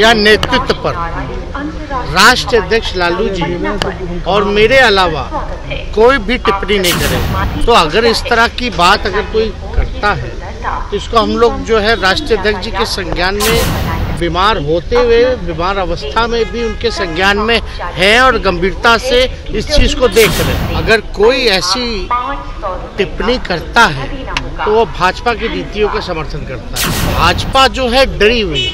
या नेतृत्व पर राष्ट्र अध्यक्ष लालू जी और मेरे अलावा कोई भी टिप्पणी नहीं करे तो अगर इस तरह की बात अगर कोई करता है तो इसको हम लोग जो है राष्ट्र अध्यक्ष जी के संज्ञान में बीमार होते हुए बीमार अवस्था में भी उनके संज्ञान में है और गंभीरता से इस चीज़ को देख रहे हैं अगर कोई ऐसी टिप्पणी करता है तो वो भाजपा की नीतियों का समर्थन करता है भाजपा जो है डरी हुई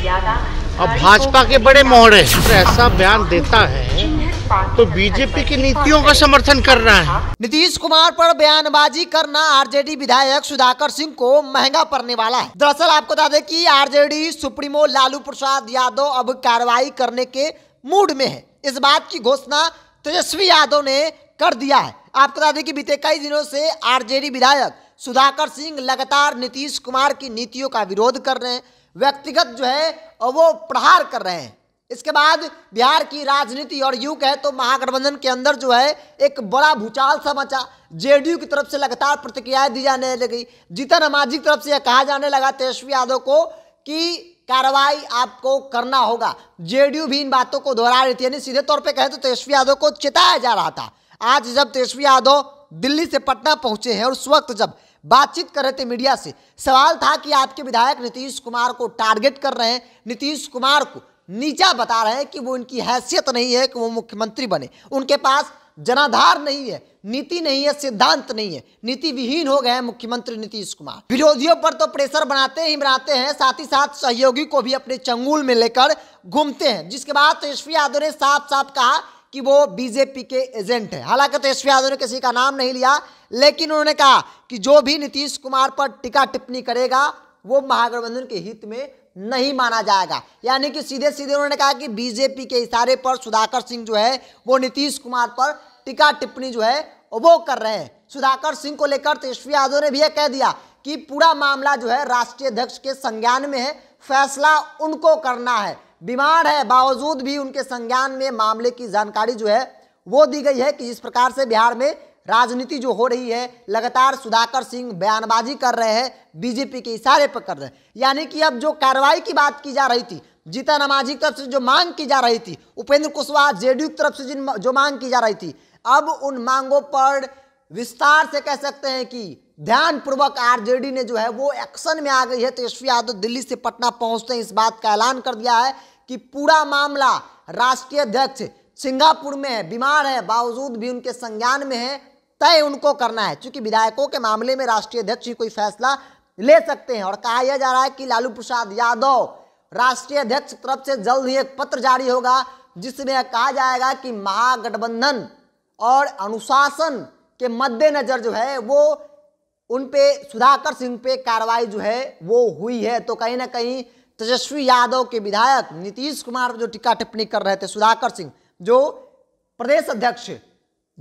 अब भाजपा के बड़े मोहरे ऐसा बयान देता है तो बीजेपी की नीतियों का समर्थन कर रहा है नीतीश कुमार पर बयानबाजी करना आरजेडी विधायक सुधाकर सिंह को महंगा पड़ने वाला है दरअसल आपको बता दें कि आरजेडी सुप्रीमो लालू प्रसाद यादव अब कार्रवाई करने के मूड में है इस बात की घोषणा तेजस्वी यादव ने कर दिया है आपको बता दें कि बीते कई दिनों से आरजेडी विधायक सुधाकर सिंह लगातार नीतीश कुमार की नीतियों का विरोध कर रहे हैं व्यक्तिगत जो है वो प्रहार कर रहे हैं इसके बाद बिहार की राजनीति और यूं कहे तो महागठबंधन के अंदर जो है एक बड़ा भूचाल सा मचा जेडीयू की तरफ से लगातार प्रतिक्रियाएं दी जाने लगी जीतन अमाजी की तरफ से यह कहा जाने लगा तेजस्वी यादव को कि कार्रवाई आपको करना होगा जेडीयू भी इन बातों को दोहरा रही थी यानी सीधे तौर पर कहे तो तेजस्वी यादव को चेताया जा रहा था आज जब तेजस्वी यादव दिल्ली से पटना पहुंचे हैं और उस वक्त जब बातचीत कर रहे थे मीडिया से सवाल था कि आपके विधायक नीतीश कुमार को टारगेट कर रहे हैं नीतीश कुमार को नीचा बता रहे हैं कि वो उनकी हैसियत नहीं है कि वो मुख्यमंत्री बने उनके पास जनाधार नहीं है नीति नहीं है सिद्धांत नहीं है नीति विहीन हो गए हैं मुख्यमंत्री नीतीश कुमार विरोधियों पर तो प्रेशर बनाते ही बनाते हैं साथ ही साथ सहयोगी को भी अपने चंगुल में लेकर घूमते हैं जिसके बाद तेजस्वी तो यादव ने साफ साफ कहा कि वो बीजेपी के एजेंट है हालांकि तेजस्वी तो यादव ने किसी का नाम नहीं लिया लेकिन उन्होंने कहा कि जो भी नीतीश कुमार पर टिका टिप्पणी करेगा वो महागठबंधन के हित में नहीं माना जाएगा यानी कि सीधे सीधे उन्होंने कहा कि बीजेपी के इशारे पर सुधाकर सिंह जो है वो नीतीश कुमार पर टिका टिप्पणी जो है वो कर रहे हैं सुधाकर सिंह को लेकर तेजस्वी तो यादव ने भी यह कह दिया कि पूरा मामला जो है राष्ट्रीय अध्यक्ष के संज्ञान में है फैसला उनको करना है बीमार है बावजूद भी उनके संज्ञान में मामले की जानकारी जो है वो दी गई है कि जिस प्रकार से बिहार में राजनीति जो हो रही है लगातार सुधाकर सिंह बयानबाजी कर रहे हैं बीजेपी के इशारे पर कर रहे हैं यानी कि अब जो कार्रवाई की बात की जा रही थी जीता नमाजी की तरफ से जो मांग की जा रही थी उपेंद्र कुशवाहा जेडीयू की तरफ से जिन जो मांग की जा रही थी अब उन मांगों पर विस्तार से कह सकते हैं कि ध्यान पूर्वक आरजेडी ने जो है वो एक्शन में आ गई है तेजस्वी तो यादव दिल्ली से पटना पहुंचते हैं इस बात का ऐलान कर दिया है कि पूरा मामला राष्ट्रीय अध्यक्ष सिंगापुर में है बीमार है बावजूद भी उनके संज्ञान में है तय उनको करना है क्योंकि विधायकों के मामले में राष्ट्रीय अध्यक्ष ही कोई फैसला ले सकते हैं और कहा यह जा रहा है कि लालू प्रसाद यादव राष्ट्रीय अध्यक्ष तरफ से जल्द ही एक पत्र जारी होगा जिसमें कहा जाएगा कि महागठबंधन और अनुशासन के मद्देनज़र जो है वो उन पे सुधाकर सिंह पे कार्रवाई जो है वो हुई है तो कहीं ना कहीं तेजस्वी यादव के विधायक नीतीश कुमार जो टिक्का टिप्पणी कर रहे थे सुधाकर सिंह जो प्रदेश अध्यक्ष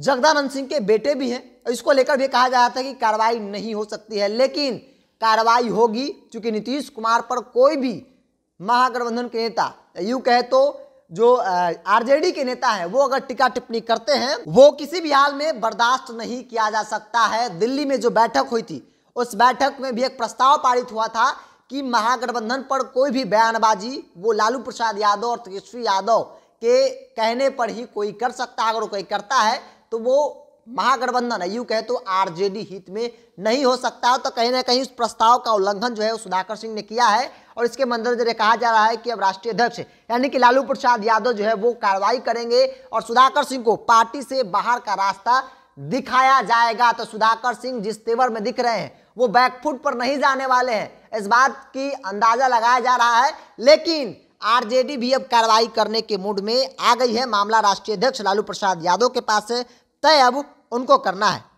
जगदानंद सिंह के बेटे भी हैं इसको लेकर भी कहा जा रहा था कि कार्रवाई नहीं हो सकती है लेकिन कार्रवाई होगी क्योंकि नीतीश कुमार पर कोई भी महागठबंधन के नेता यू कहे तो जो आरजेडी के नेता हैं वो अगर टिका टिप्पणी करते हैं वो किसी भी हाल में बर्दाश्त नहीं किया जा सकता है दिल्ली में जो बैठक हुई थी उस बैठक में भी एक प्रस्ताव पारित हुआ था कि महागठबंधन पर कोई भी बयानबाजी वो लालू प्रसाद यादव और तेजस्वी यादव के कहने पर ही कोई कर सकता है अगर कोई करता है तो वो महागठबंधन है यू कहे तो आरजेडी हित में नहीं हो सकता तो कहीं ना कहीं उस प्रस्ताव का उल्लंघन जो है सुधाकर सिंह ने किया है और इसके मद्देनजर कहा जा रहा है कि अब राष्ट्रीय अध्यक्ष यानी कि लालू प्रसाद यादव जो है वो कार्रवाई करेंगे और सुधाकर सिंह को पार्टी से बाहर का रास्ता दिखाया जाएगा तो सुधाकर सिंह जिस तेवर में दिख रहे हैं वो बैकफुट पर नहीं जाने वाले हैं इस बात की अंदाजा लगाया जा रहा है लेकिन आरजेडी भी अब कार्रवाई करने के मूड में आ गई है मामला राष्ट्रीय अध्यक्ष लालू प्रसाद यादव के पास है तय अब उनको करना है